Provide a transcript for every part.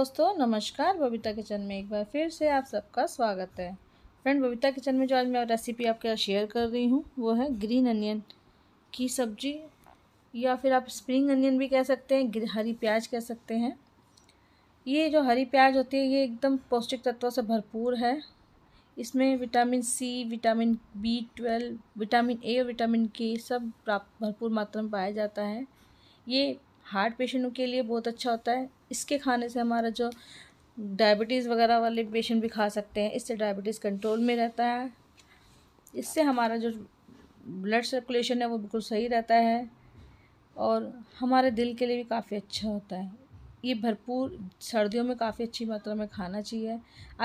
दोस्तों नमस्कार बबीता किचन में एक बार फिर से आप सबका स्वागत है फ्रेंड बबीता किचन में जो आज मैं रेसिपी आपके साथ शेयर कर रही हूँ वो है ग्रीन अनियन की सब्जी या फिर आप स्प्रिंग अनियन भी कह सकते हैं हरी प्याज कह सकते हैं ये जो हरी प्याज होती है ये एकदम पौष्टिक तत्वों से भरपूर है इसमें vitamin C vitamin B twelve vitamin A और विटामिन के सब प्राप्त भरपूर मात्रा में पाया जाता है ये हार्ट पेशेंटों के लिए बहुत अच्छा होता है इसके खाने से हमारा जो डायबिटीज़ वगैरह वाले पेशेंट भी खा सकते हैं इससे डायबिटीज़ कंट्रोल में रहता है इससे हमारा जो ब्लड सर्कुलेशन है वो बिल्कुल सही रहता है और हमारे दिल के लिए भी काफ़ी अच्छा होता है ये भरपूर सर्दियों में काफ़ी अच्छी मात्रा में खाना चाहिए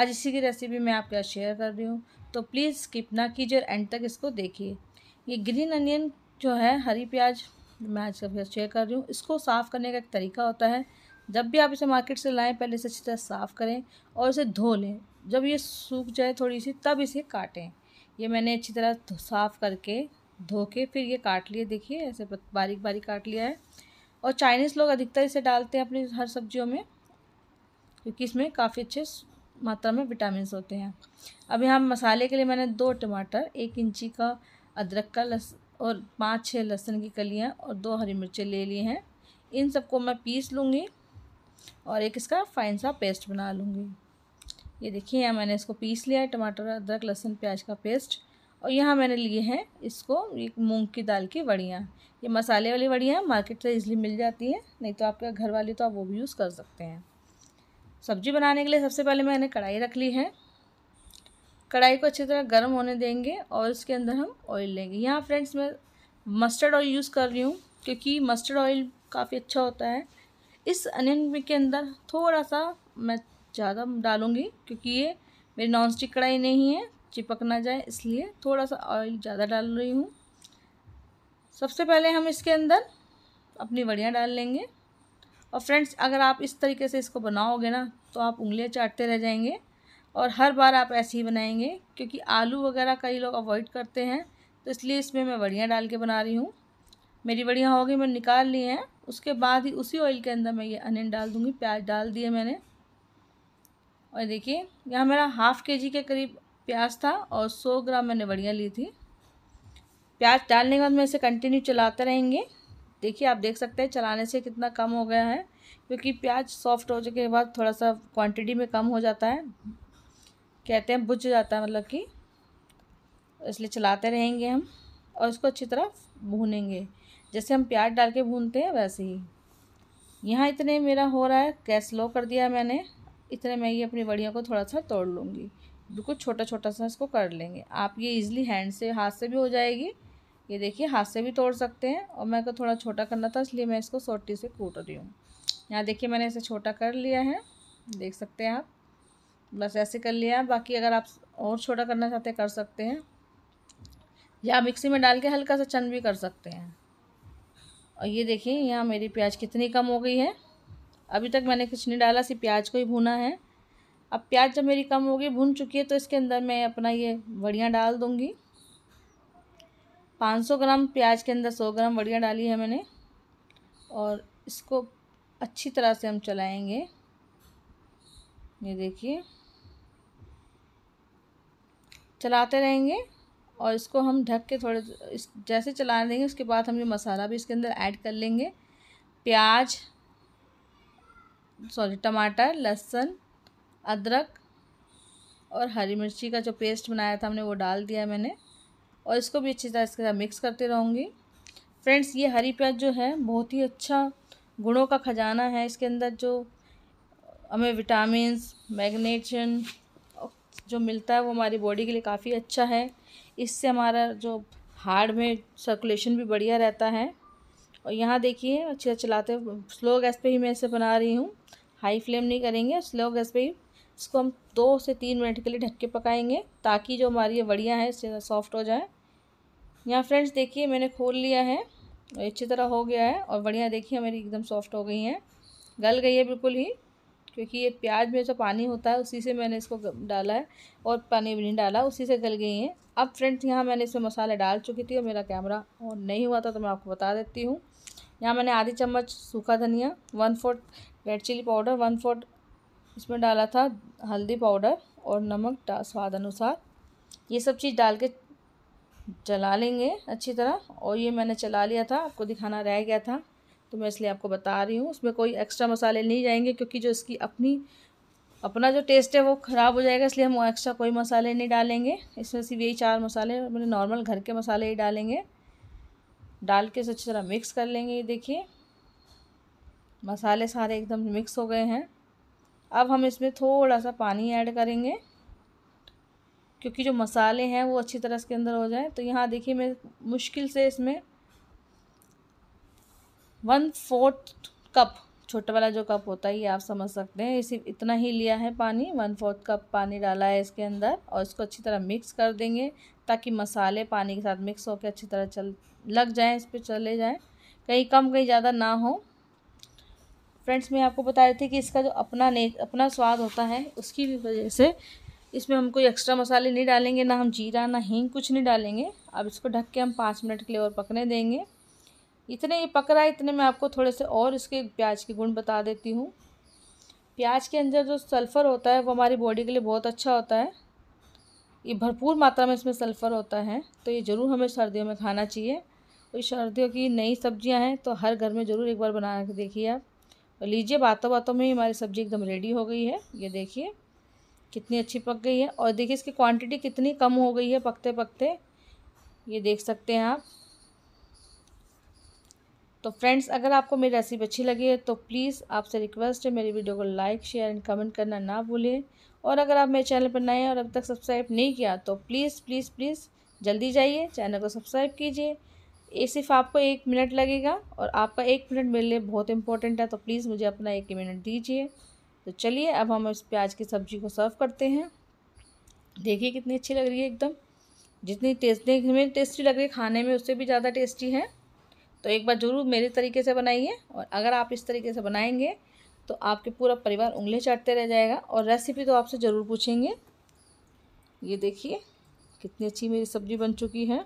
आज इसी की रेसिपी मैं आपके साथ शेयर कर रही हूँ तो प्लीज़ स्किप ना कीजिए और एंड तक इसको देखिए ये ग्रीन अनियन जो है हरी प्याज मैं आज का शेयर कर रही हूँ इसको साफ़ करने का एक तरीका होता है जब भी आप इसे मार्केट से लाएं पहले इसे अच्छी तरह साफ़ करें और इसे धो लें जब ये सूख जाए थोड़ी सी तब इसे काटें ये मैंने अच्छी तरह साफ़ करके धो के फिर ये काट लिए देखिए ऐसे बारीक बारीक काट लिया है और चाइनीज़ लोग अधिकतर इसे डालते हैं अपनी हर सब्जियों में क्योंकि इसमें काफ़ी अच्छे मात्रा में विटामिन होते हैं अब यहाँ मसाले के लिए मैंने दो टमाटर एक इंची का अदरक का लस और पाँच छः लहसुन की कलियाँ और दो हरी मिर्चें ले ली हैं इन सबको मैं पीस लूँगी और एक इसका फाइन सा पेस्ट बना लूँगी ये देखिए यहाँ मैंने इसको पीस लिया है टमाटर अदरक लहसुन प्याज का पेस्ट और यहाँ मैंने लिए हैं इसको एक मूंग की दाल की वड़ियाँ ये मसाले वाली वड़ियाँ मार्केट से इजली मिल जाती हैं नहीं तो आपके घर वाली तो आप वो भी यूज़ कर सकते हैं सब्ज़ी बनाने के लिए सबसे पहले मैंने कढ़ाई रख ली है कढ़ाई को अच्छी तरह गर्म होने देंगे और उसके अंदर हम ऑयल लेंगे यहाँ फ्रेंड्स मैं मस्टर्ड ऑयल यूज़ कर रही हूँ क्योंकि मस्टर्ड ऑयल काफ़ी अच्छा होता है इस अनियन के अंदर थोड़ा सा मैं ज़्यादा डालूँगी क्योंकि ये मेरी नॉन स्टिक कढ़ाई नहीं है चिपक ना जाए इसलिए थोड़ा सा ऑयल ज़्यादा डाल रही हूँ सबसे पहले हम इसके अंदर अपनी वड़ियाँ डाल लेंगे और फ्रेंड्स अगर आप इस तरीके से इसको बनाओगे ना तो आप उंगलियाँ चाटते रह जाएंगे और हर बार आप ऐसे ही बनाएंगे क्योंकि आलू वगैरह कई लोग अवॉइड करते हैं तो इसलिए इसमें मैं वड़ियाँ डाल के बना रही हूँ मेरी वड़ियाँ हो गई मैंने निकाल ली हैं उसके बाद ही उसी ऑयल के अंदर मैं ये अनियन डाल दूँगी प्याज डाल दिए मैंने और देखिए यहाँ मेरा हाफ़ के जी के करीब प्याज था और सौ ग्राम मैंने वड़ियाँ ली थी प्याज डालने के बाद मैं इसे कंटिन्यू चलाते रहेंगे देखिए आप देख सकते हैं चलाने से कितना कम हो गया है क्योंकि प्याज सॉफ्ट हो जाने के बाद थोड़ा सा क्वांटिटी में कम हो जाता है कहते हैं बुझ जाता है मतलब कि इसलिए चलाते रहेंगे हम और इसको अच्छी तरह भूनेंगे जैसे हम प्याज डाल के भूनते हैं वैसे ही यहाँ इतने मेरा हो रहा है गैस लो कर दिया मैंने इतने मैं ये अपनी बड़ियों को थोड़ा सा तोड़ लूँगी बिल्कुल छोटा छोटा सा इसको कर लेंगे आप ये इजीली हैंड से हाथ से भी हो जाएगी ये देखिए हाथ से भी तोड़ सकते हैं और मैं को थोड़ा छोटा करना था इसलिए मैं इसको सोटी से कूट रही हूँ यहाँ देखिए मैंने इसे छोटा कर लिया है देख सकते हैं आप बस ऐसे कर लिया बाकी अगर आप और छोटा करना चाहते हैं कर सकते हैं या मिक्सी में डाल के हल्का सा चंद भी कर सकते हैं और ये देखिए यहाँ मेरी प्याज कितनी कम हो गई है अभी तक मैंने कुछ नहीं डाला सिर्फ प्याज को ही भुना है अब प्याज जब मेरी कम हो गई भुन चुकी है तो इसके अंदर मैं अपना ये बढ़िया डाल दूँगी 500 ग्राम प्याज के अंदर 100 ग्राम बढ़िया डाली है मैंने और इसको अच्छी तरह से हम चलाएंगे ये देखिए चलाते रहेंगे और इसको हम ढक के थोड़े इस जैसे चला देंगे उसके बाद हम ये मसाला भी इसके अंदर ऐड कर लेंगे प्याज सॉरी टमाटर लहसुन अदरक और हरी मिर्ची का जो पेस्ट बनाया था हमने वो डाल दिया मैंने और इसको भी अच्छी तरह इसके साथ मिक्स करते रहूँगी फ्रेंड्स ये हरी प्याज जो है बहुत ही अच्छा गुणों का ख़जाना है इसके अंदर जो हमें विटामिन मैग्नेशन जो मिलता है वो हमारी बॉडी के लिए काफ़ी अच्छा है इससे हमारा जो हार्ट में सर्कुलेशन भी बढ़िया रहता है और यहाँ देखिए अच्छे से चलाते स्लो गैस पे ही मैं इसे बना रही हूँ हाई फ्लेम नहीं करेंगे स्लो गैस पे ही इसको हम दो से तीन मिनट के लिए ढक के पकाएंगे ताकि जो हमारी ये है इससे सॉफ्ट हो जाए यहाँ फ्रेंड्स देखिए मैंने खोल लिया है अच्छी तरह हो गया है और बढ़िया देखिए मेरी एकदम सॉफ्ट हो गई हैं गल गई है बिल्कुल ही क्योंकि ये प्याज में जो पानी होता है उसी से मैंने इसको डाला है और पानी भी नहीं डाला उसी से गल गई हैं अब फ्रेंड्स यहाँ मैंने इसमें मसाले डाल चुकी थी और मेरा कैमरा ऑन नहीं हुआ था तो मैं आपको बता देती हूँ यहाँ मैंने आधी चम्मच सूखा धनिया one fourth red chilli powder one fourth इसमें डाला था हल्दी पाउडर और नमक स्वाद अनुसार ये सब चीज़ डाल के जला लेंगे अच्छी तरह और ये मैंने चला लिया था आपको दिखाना रह गया था तो मैं इसलिए आपको बता रही हूँ उसमें कोई एक्स्ट्रा मसाले नहीं जाएंगे क्योंकि जो इसकी अपनी अपना जो टेस्ट है वो ख़राब हो जाएगा इसलिए हम एक्स्ट्रा कोई मसाले नहीं डालेंगे इसमें सिर्फ यही चार मसाले मैंने मतलब नॉर्मल घर के मसाले ही डालेंगे डाल के इसे अच्छी तरह मिक्स कर लेंगे ये देखिए मसाले सारे एकदम मिक्स हो गए हैं अब हम इसमें थोड़ा सा पानी ऐड करेंगे क्योंकि जो मसाले हैं वो अच्छी तरह इसके अंदर हो जाए तो यहाँ देखिए मैं मुश्किल से इसमें वन फोर्थ कप छोटा वाला जो कप होता है ये आप समझ सकते हैं इसी इतना ही लिया है पानी वन फोर्थ कप पानी डाला है इसके अंदर और इसको अच्छी तरह मिक्स कर देंगे ताकि मसाले पानी के साथ मिक्स होकर अच्छी तरह चल लग जाएँ इस पर चले जाएँ कहीं कम कहीं ज़्यादा ना हो फ्रेंड्स मैं आपको बता रही थी कि इसका जो अपना ने अपना स्वाद होता है उसकी भी वजह से इसमें हम कोई एक्स्ट्रा मसाले नहीं डालेंगे ना हम जीरा ना हींग कुछ नहीं डालेंगे अब इसको ढक के हम पाँच मिनट के लिए और पकने देंगे इतने ये पक रहा है इतने मैं आपको थोड़े से और इसके प्याज के गुण बता देती हूँ प्याज के अंदर जो सल्फ़र होता है वो हमारी बॉडी के लिए बहुत अच्छा होता है ये भरपूर मात्रा में इसमें सल्फ़र होता है तो ये ज़रूर हमें सर्दियों में खाना चाहिए और सर्दियों की नई सब्जियां हैं तो हर घर में ज़रूर एक बार बना के देखिए आप और लीजिए बातों बातों में ही हमारी सब्ज़ी एकदम रेडी हो गई है ये देखिए कितनी अच्छी पक गई है और देखिए इसकी क्वांटिटी कितनी कम हो गई है पकते पकते ये देख सकते हैं आप तो फ्रेंड्स अगर आपको मेरी रेसिपी अच्छी लगी है तो प्लीज़ आपसे रिक्वेस्ट है मेरी वीडियो को लाइक शेयर एंड कमेंट करना ना भूलें और अगर आप मेरे चैनल पर नए हैं और अब तक सब्सक्राइब नहीं किया तो प्लीज़ प्लीज़ प्लीज़ जल्दी जाइए चैनल को सब्सक्राइब कीजिए ये सिर्फ आपको एक मिनट लगेगा और आपका एक मिनट मेरे लिए बहुत इंपॉर्टेंट है तो प्लीज़ मुझे अपना एक मिनट दीजिए तो चलिए अब हम इस प्याज की सब्ज़ी को सर्व करते हैं देखिए कितनी अच्छी लग रही है एकदम जितनी टेस्ट देखने में टेस्टी लग रही है खाने में उससे भी ज़्यादा टेस्टी है तो एक बार ज़रूर मेरे तरीके से बनाइए और अगर आप इस तरीके से बनाएंगे तो आपके पूरा परिवार उंगली चाटते रह जाएगा और रेसिपी तो आपसे ज़रूर पूछेंगे ये देखिए कितनी अच्छी मेरी सब्ज़ी बन चुकी है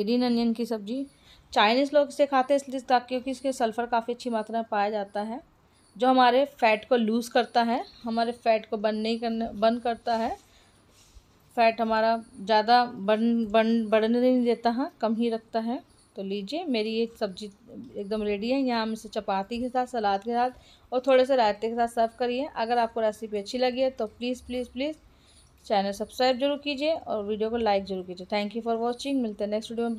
ग्रीन अनियन की सब्ज़ी चाइनीज़ लोग इसे खाते हैं इसलिए क्योंकि इसके सल्फ़र काफ़ी अच्छी मात्रा में पाया जाता है जो हमारे फ़ैट को लूज़ करता है हमारे फ़ैट को बर्न नहीं करने बर्न करता है फ़ैट हमारा ज़्यादा बर्न बर्न बढ़ने नहीं देता है कम ही रखता है तो लीजिए मेरी ये सब्जी एकदम रेडी है यहाँ हम इसे चपाती के साथ सलाद के साथ और थोड़े से रायते के साथ सर्व करिए अगर आपको रेसिपी अच्छी लगी है तो please please please channel subscribe जरूर कीजिए और वीडियो को लाइक जरूर कीजिए थैंक यू फॉर वॉचिंग मिलते हैं नेक्स्ट वीडियो में